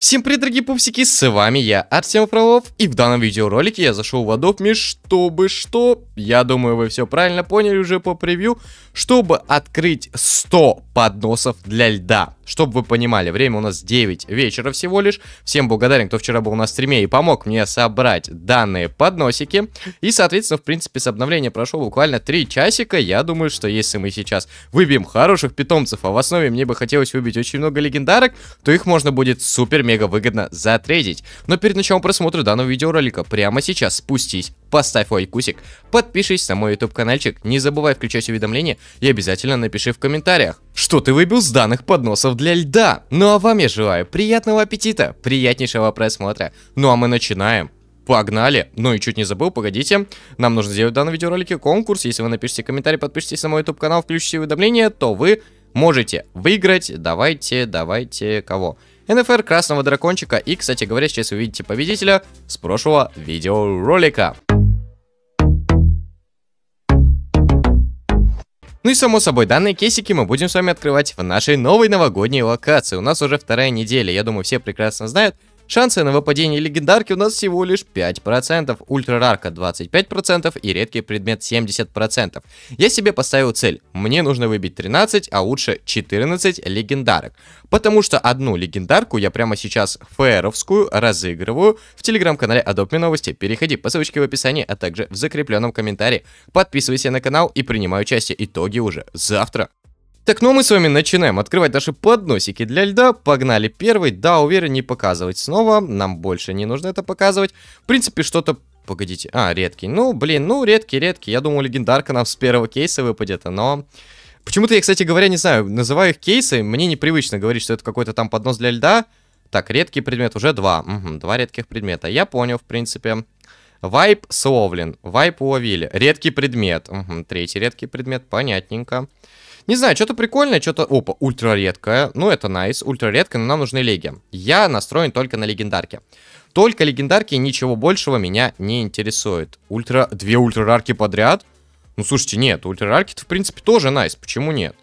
Всем привет, дорогие пупсики, с вами я, Артем Фролов, и в данном видеоролике я зашел в Adobe чтобы что, я думаю, вы все правильно поняли уже по превью, чтобы открыть 100 подносов для льда. Чтобы вы понимали, время у нас 9 вечера всего лишь. Всем благодарен, кто вчера был на стриме и помог мне собрать данные подносики. И, соответственно, в принципе, с обновления прошло буквально 3 часика. Я думаю, что если мы сейчас выбьем хороших питомцев, а в основе мне бы хотелось выбить очень много легендарок, то их можно будет супер-мега выгодно затрейдить. Но перед началом просмотра данного видеоролика прямо сейчас спустись поставь лайкусик, подпишись на мой YouTube каналчик, не забывай включать уведомления и обязательно напиши в комментариях, что ты выбил с данных подносов для льда. Ну а вам я желаю приятного аппетита, приятнейшего просмотра. Ну а мы начинаем. Погнали! Ну и чуть не забыл, погодите. Нам нужно сделать в данном видеоролике конкурс. Если вы напишите комментарий, подпишитесь на мой YouTube канал, включите уведомления, то вы можете выиграть. Давайте, давайте, кого? НФР Красного Дракончика. И, кстати говоря, сейчас вы видите победителя с прошлого видеоролика. Ну и само собой, данные кейсики мы будем с вами открывать в нашей новой новогодней локации. У нас уже вторая неделя, я думаю, все прекрасно знают, Шансы на выпадение легендарки у нас всего лишь 5%, ультрарарка 25% и редкий предмет 70%. Я себе поставил цель, мне нужно выбить 13, а лучше 14 легендарок. Потому что одну легендарку я прямо сейчас фэровскую разыгрываю в телеграм-канале Adobe Новости. Переходи по ссылочке в описании, а также в закрепленном комментарии. Подписывайся на канал и принимай участие. Итоги уже завтра. Так, ну мы с вами начинаем открывать наши подносики для льда. Погнали первый. Да, уверен, не показывать снова. Нам больше не нужно это показывать. В принципе, что-то... Погодите. А, редкий. Ну, блин, ну, редкий, редкий. Я думал, легендарка нам с первого кейса выпадет, но... Почему-то я, кстати говоря, не знаю, называю их кейсы. Мне непривычно говорить, что это какой-то там поднос для льда. Так, редкий предмет, уже два. Угу, два редких предмета. Я понял, в принципе. Вайп словлен. Вайп уловили. Редкий предмет. Угу, третий редкий предмет, Понятненько. Не знаю, что-то прикольное, что-то... Опа, ультра редкое. Ну, это найс. Ультра редкое, но нам нужны леги. Я настроен только на легендарке. Только легендарки, ничего большего меня не интересует. Ультра... Две ультрарарки подряд? Ну, слушайте, нет, ультрарарки-то, в принципе, тоже найс. Почему нет?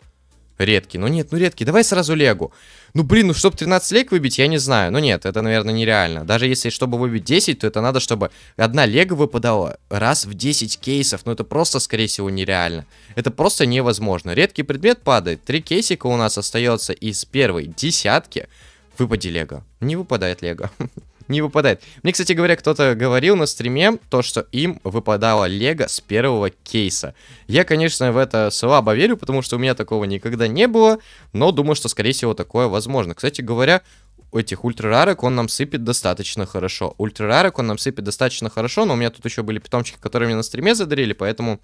Редкий, ну нет, ну редкий, давай сразу Легу. Ну блин, ну чтобы 13 лег выбить, я не знаю. Ну нет, это, наверное, нереально. Даже если, чтобы выбить 10, то это надо, чтобы одна Лего выпадала раз в 10 кейсов. Ну это просто, скорее всего, нереально. Это просто невозможно. Редкий предмет падает, три кейсика у нас остается из первой десятки. Выпади Лего. Не выпадает Лего. не выпадает. Мне, кстати говоря, кто-то говорил на стриме, то, что им выпадало лего с первого кейса. Я, конечно, в это слабо верю, потому что у меня такого никогда не было, но думаю, что, скорее всего, такое возможно. Кстати говоря, этих ультрарарок он нам сыпет достаточно хорошо. Ультрарарок он нам сыпет достаточно хорошо, но у меня тут еще были питомчики, которые мне на стриме задарили, поэтому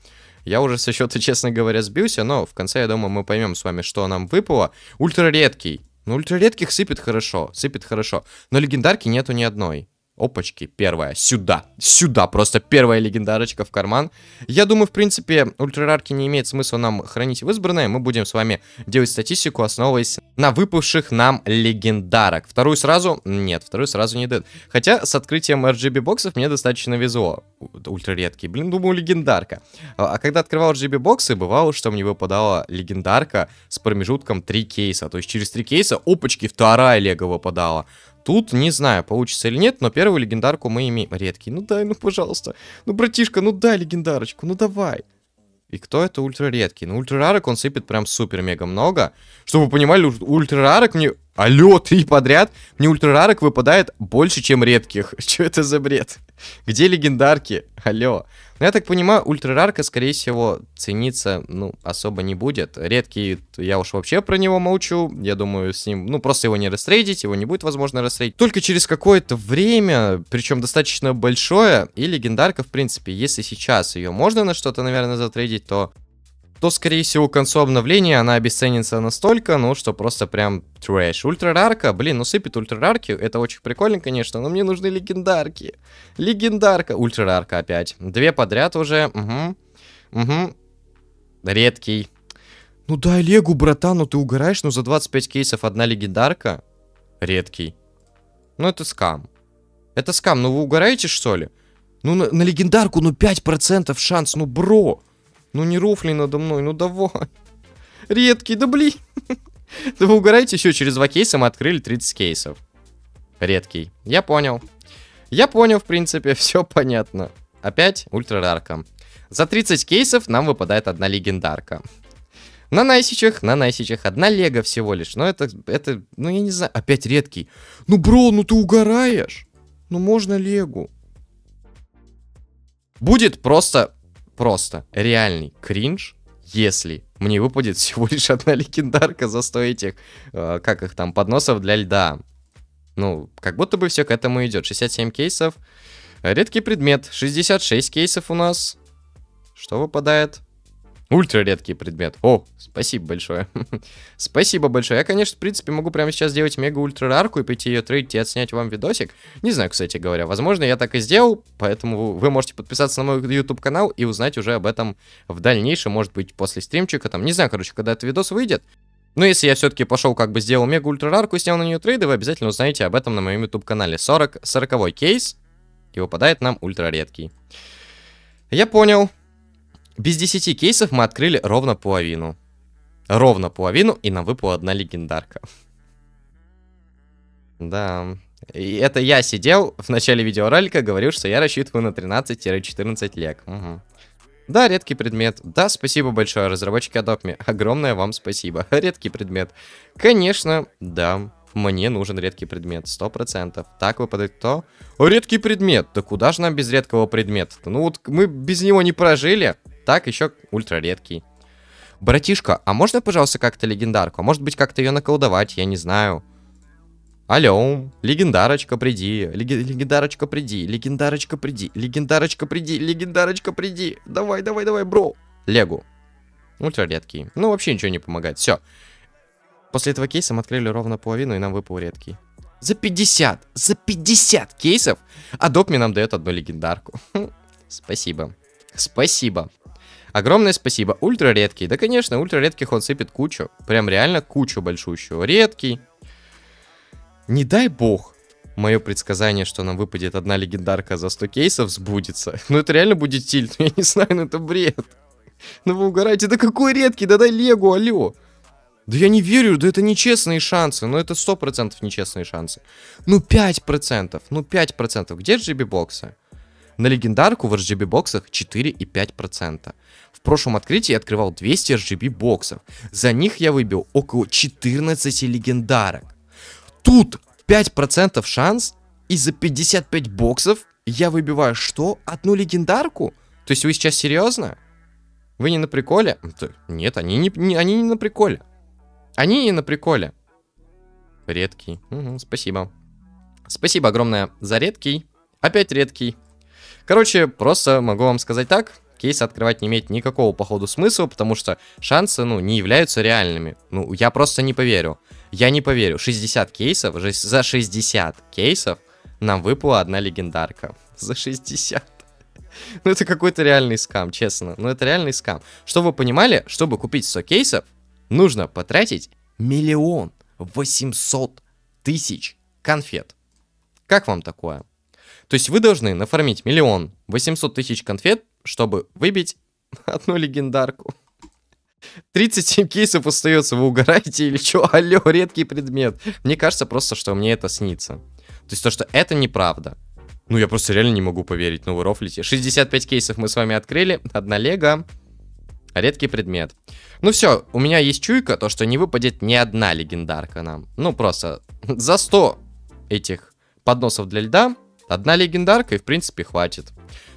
я уже со счета, честно говоря, сбился, но в конце, я думаю, мы поймем с вами, что нам выпало. Ультраредкий ну, ультраредких сыпет хорошо, сыпет хорошо. Но легендарки нету ни одной. Опачки, первая. Сюда. Сюда. Просто первая легендарочка в карман. Я думаю, в принципе, ультрарарки не имеет смысла нам хранить в избранное. Мы будем с вами делать статистику, основываясь на выпавших нам легендарок. Вторую сразу... Нет, вторую сразу не дает. Хотя с открытием RGB боксов мне достаточно везло. Ультра Блин, думаю, легендарка. А, а когда открывал RGB боксы, бывало, что мне выпадала легендарка с промежутком 3 кейса. То есть через 3 кейса, опачки, вторая лего выпадала. Тут не знаю, получится или нет, но первую легендарку мы имеем. Редкий, ну дай, ну пожалуйста. Ну, братишка, ну дай легендарочку, ну давай. И кто это ультраредкий? Ну, ультра он сыпет прям супер-мега много. Чтобы вы понимали, ультра мне... Алло, три подряд? Мне ультра выпадает больше, чем редких. Что это за бред? Где легендарки? Алло. Но я так понимаю, ультрарарка, скорее всего, цениться, ну, особо не будет. Редкий, я уж вообще про него молчу. Я думаю, с ним, ну, просто его не растрейдить, его не будет возможно растрейдить. Только через какое-то время, причем достаточно большое, и легендарка, в принципе, если сейчас ее можно на что-то, наверное, затрейдить, то то, скорее всего, к концу обновления она обесценится настолько, ну, что просто прям трэш. Ультрарарка, блин, ну сыпет ультрарарки, это очень прикольно, конечно, но мне нужны легендарки. Легендарка, ультрарарка опять. Две подряд уже, угу, угу. Редкий. Ну да, Легу, братан, ну ты угораешь, ну за 25 кейсов одна легендарка. Редкий. Ну это скам. Это скам, ну вы угораете что ли? Ну на, на легендарку, ну 5% шанс, ну бро. Ну не рофли надо мной, ну давай. Редкий, да блин. Да вы угораете еще, через два кейса мы открыли 30 кейсов. Редкий. Я понял. Я понял, в принципе, все понятно. Опять ультрарарка. За 30 кейсов нам выпадает одна легендарка. На найсичах, на найсичах. Одна лего всего лишь. Но это, это, ну я не знаю, опять редкий. Ну, бро, ну ты угораешь. Ну можно легу. Будет просто просто реальный кринж, если мне выпадет всего лишь одна легендарка за 100 этих, э, как их там, подносов для льда. Ну, как будто бы все к этому идет. 67 кейсов. Редкий предмет. 66 кейсов у нас. Что выпадает? Ультра предмет. О, спасибо большое. спасибо большое. Я, конечно, в принципе, могу прямо сейчас сделать мега-ультра-рарку и пойти ее трейдить и отснять вам видосик. Не знаю, кстати говоря. Возможно, я так и сделал, поэтому вы можете подписаться на мой YouTube-канал и узнать уже об этом в дальнейшем, может быть, после стримчика. Там, не знаю, короче, когда этот видос выйдет. Но если я все-таки пошел, как бы сделал мега ультра рарку и снял на нее трейды, вы обязательно узнаете об этом на моем YouTube канале. 40, 40 кейс, и выпадает нам ультра редкий. Я понял. Без 10 кейсов мы открыли ровно половину. Ровно половину, и нам выпала одна легендарка. Да. И это я сидел в начале видеоролика, говорил, что я рассчитываю на 13-14 лек. Угу. Да, редкий предмет. Да, спасибо большое, разработчики Adobe. Огромное вам спасибо. Редкий предмет. Конечно, да. Мне нужен редкий предмет, 100%. Так выпадает кто? Редкий предмет. Да куда же нам без редкого предмета -то? Ну вот мы без него не прожили. Так, еще ультра Братишка, а можно, пожалуйста, как-то легендарку? А может быть, как-то ее наколдовать, я не знаю. Алло, легендарочка, приди, лег... легендарочка, приди, легендарочка, приди, легендарочка, приди, легендарочка, приди. Давай, давай, давай, бро. Легу. Ультра Ну, вообще ничего не помогает. Все. После этого кейса мы открыли ровно половину, и нам выпал редкий. За 50! За 50 кейсов! А Докми нам дает одну легендарку. Спасибо. Спасибо. Огромное спасибо. Ультра редкий. Да, конечно, ультра редких он сыпет кучу. Прям реально кучу большущую. Редкий. Не дай бог. Мое предсказание, что нам выпадет одна легендарка за 100 кейсов, сбудется. Ну это реально будет тильт. Я не знаю, но ну, это бред. Ну вы угораете. Да какой редкий? Да дай легу, алло. Да я не верю, да это нечестные шансы. Ну это 100% нечестные шансы. Ну 5%. Ну 5%. Где же боксы на легендарку в RGB боксах 4,5%. В прошлом открытии я открывал 200 RGB боксов. За них я выбил около 14 легендарок. Тут 5% шанс, и за 55 боксов я выбиваю что? Одну легендарку? То есть вы сейчас серьезно? Вы не на приколе? Нет, они не, не, они не на приколе. Они не на приколе. Редкий. Угу, спасибо. Спасибо огромное за редкий. Опять редкий. Короче, просто могу вам сказать так, кейс открывать не имеет никакого, походу, смысла, потому что шансы, ну, не являются реальными. Ну, я просто не поверю. Я не поверю. 60 кейсов, за 60 кейсов нам выпала одна легендарка. За 60. Ну, это какой-то реальный скам, честно. Ну, это реальный скам. Чтобы вы понимали, чтобы купить 100 кейсов, нужно потратить миллион восемьсот тысяч конфет. Как вам такое? То есть вы должны нафармить миллион восемьсот тысяч конфет, чтобы выбить одну легендарку. 37 кейсов остается, вы угораете или что? Алло, редкий предмет. Мне кажется просто, что мне это снится. То есть то, что это неправда. Ну, я просто реально не могу поверить, ну вы рофлите. 65 кейсов мы с вами открыли, одна лего, редкий предмет. Ну все, у меня есть чуйка, то, что не выпадет ни одна легендарка нам. Ну, просто за 100 этих подносов для льда Одна легендарка и в принципе хватит.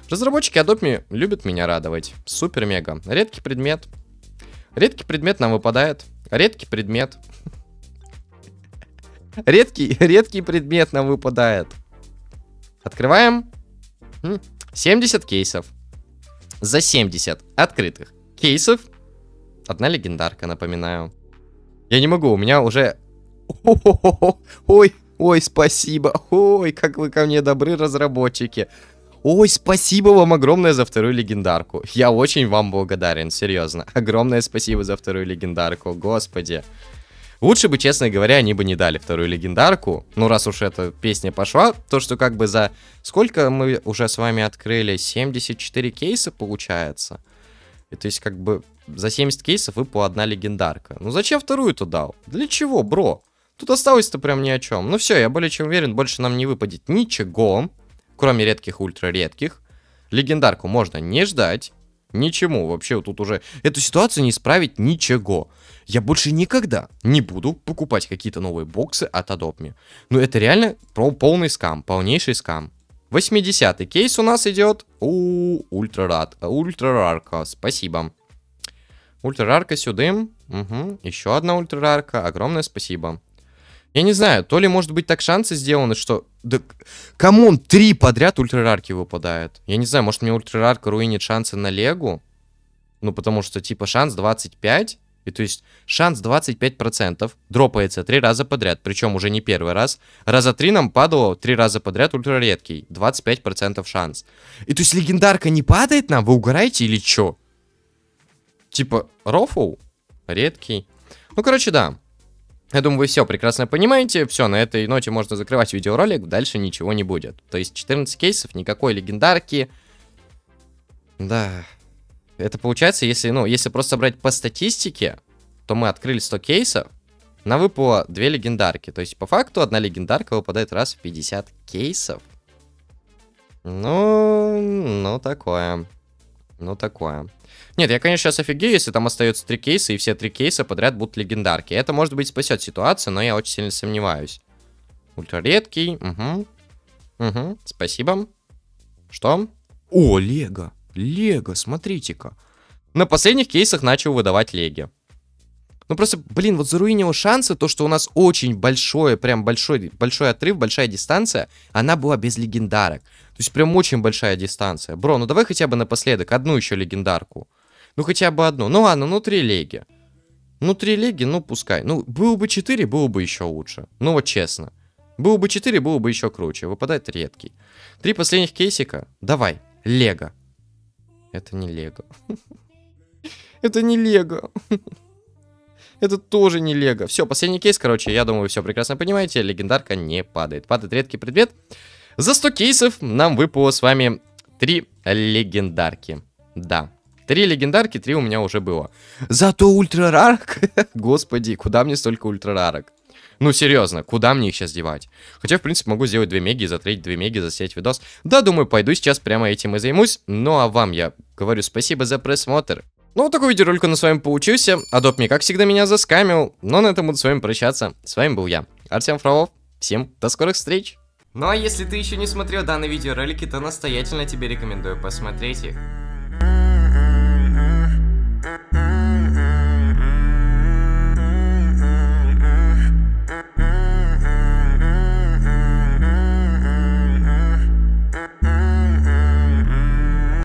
Разработчики Adobe любят меня радовать. Супер-мега. Редкий предмет. Редкий предмет нам выпадает. Редкий предмет. Редкий, редкий предмет нам выпадает. Открываем. 70 кейсов. За 70 открытых кейсов. Одна легендарка, напоминаю. Я не могу, у меня уже... Ой, Ой, спасибо. Ой, как вы ко мне добры, разработчики. Ой, спасибо вам огромное за вторую легендарку. Я очень вам благодарен, серьезно. Огромное спасибо за вторую легендарку, господи. Лучше бы, честно говоря, они бы не дали вторую легендарку. Ну, раз уж эта песня пошла, то, что как бы за... Сколько мы уже с вами открыли? 74 кейса, получается. И, то есть, как бы, за 70 кейсов выпала одна легендарка. Ну, зачем вторую-то дал? Для чего, бро? Тут осталось-то прям ни о чем. Ну все, я более чем уверен, больше нам не выпадет ничего, кроме редких ультраредких Легендарку можно не ждать. Ничему вообще тут уже эту ситуацию не исправить ничего. Я больше никогда не буду покупать какие-то новые боксы от Adobe. Ну это реально полный скам, полнейший скам. 80-й кейс у нас идет у ультрарад, ультрарарка, спасибо. Ультрарарка сюда, угу. еще одна ультрарарка, огромное спасибо. Я не знаю, то ли, может быть, так шансы сделаны, что... Да, камон, три подряд ультрарарки выпадают. Я не знаю, может, мне ультрарарка руинит шансы на Легу? Ну, потому что, типа, шанс 25, и то есть шанс 25% дропается три раза подряд, причем уже не первый раз. Раза три нам падало три раза подряд ультраредкий, 25% шанс. И то есть легендарка не падает нам? Вы угораете или чё? Типа, рофл? Редкий. Ну, короче, да. Я думаю, вы все прекрасно понимаете. Все, на этой ноте можно закрывать видеоролик, дальше ничего не будет. То есть 14 кейсов, никакой легендарки. Да. Это получается, если, ну, если просто брать по статистике, то мы открыли 100 кейсов, на выпало 2 легендарки. То есть, по факту, одна легендарка выпадает раз в 50 кейсов. Ну, ну такое. Ну такое. Нет, я, конечно, сейчас офигею, если там остается три кейса, и все три кейса подряд будут легендарки. Это, может быть, спасет ситуацию, но я очень сильно сомневаюсь. Ультраредкий, угу. Угу, спасибо. Что? О, лего. Лего, смотрите-ка. На последних кейсах начал выдавать леги. Ну просто, блин, вот заруинило шансы, то, что у нас очень большое, прям большой, большой отрыв, большая дистанция, она была без легендарок. То есть прям очень большая дистанция. Бро, ну давай хотя бы напоследок одну еще легендарку. Ну, хотя бы одну. Ну, ладно, ну, три Леги, Ну, три Леги, ну, пускай. Ну, было бы четыре, было бы еще лучше. Ну, вот честно. Было бы четыре, было бы еще круче. Выпадает редкий. Три последних кейсика. Давай. Лего. Это не лего. Это не лего. Это тоже не лего. Все, последний кейс, короче, я думаю, вы все прекрасно понимаете. Легендарка не падает. Падает редкий предмет. За 100 кейсов нам выпало с вами три легендарки. Да. Три легендарки, три у меня уже было. Зато ультрарарок, господи, куда мне столько ультрарарок? Ну, серьезно, куда мне их сейчас девать? Хотя, в принципе, могу сделать 2 меги, затрить 2 меги, засеять видос. Да, думаю, пойду сейчас прямо этим и займусь. Ну, а вам я говорю спасибо за просмотр. Ну, вот такой видеоролик на нас с вами получился. Адоп мне, как всегда, меня заскамил. Но ну, а на этом буду с вами прощаться. С вами был я, Артем Фролов. Всем до скорых встреч! Ну а если ты еще не смотрел данные видеоролики, то настоятельно тебе рекомендую посмотреть их.